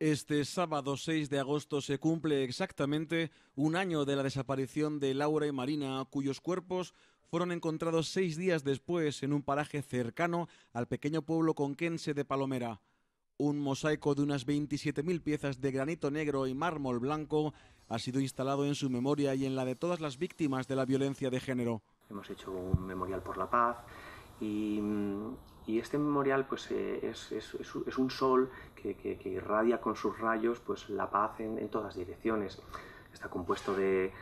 Este sábado 6 de agosto se cumple exactamente un año de la desaparición de Laura y Marina, cuyos cuerpos fueron encontrados seis días después en un paraje cercano al pequeño pueblo conquense de Palomera. Un mosaico de unas 27.000 piezas de granito negro y mármol blanco ha sido instalado en su memoria y en la de todas las víctimas de la violencia de género. Hemos hecho un memorial por la paz y mm, y este memorial pues, eh, es, un sol que, irradia con sus rayos pues, la paz en, todas direcciones. Está compuesto de,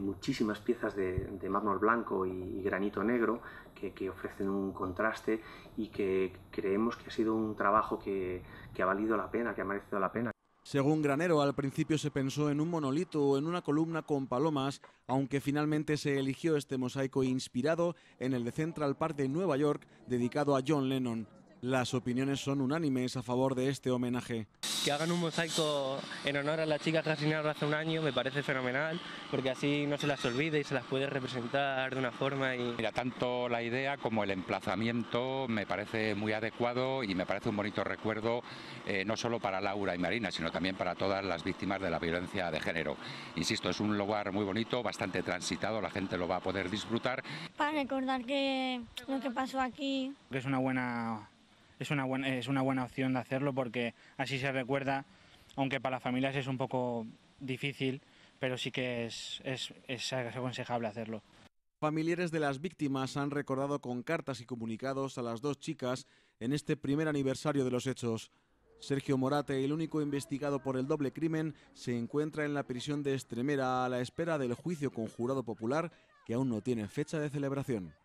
muchísimas piezas de, mármol blanco y, granito negro que, ofrecen un contraste y que creemos que ha sido un trabajo que, ha valido la pena, que ha merecido la pena. Según Granero, al principio se pensó en un monolito o en una columna con palomas, aunque finalmente se eligió este mosaico inspirado en el de Central Park de Nueva York, dedicado a John Lennon. Las opiniones son unánimes a favor de este homenaje que hagan un mosaico en honor a las chicas que hace un año me parece fenomenal, porque así no se las olvida y se las puede representar de una forma. Y... Mira, tanto la idea como el emplazamiento me parece muy adecuado y me parece un bonito recuerdo, eh, no solo para Laura y Marina, sino también para todas las víctimas de la violencia de género. Insisto, es un lugar muy bonito, bastante transitado, la gente lo va a poder disfrutar. Para recordar que lo que pasó aquí. es una buena es una buena, es una buena opción de hacerlo porque así se recuerda, aunque para las familias es un poco difícil, pero sí que es, es aconsejable hacerlo. Familiares de las víctimas han recordado con cartas y comunicados a las dos chicas en este primer aniversario de los hechos. Sergio Morate, el único investigado por el doble crimen, se encuentra en la prisión de Estremera a la espera del juicio con jurado popular que aún no tiene fecha de celebración.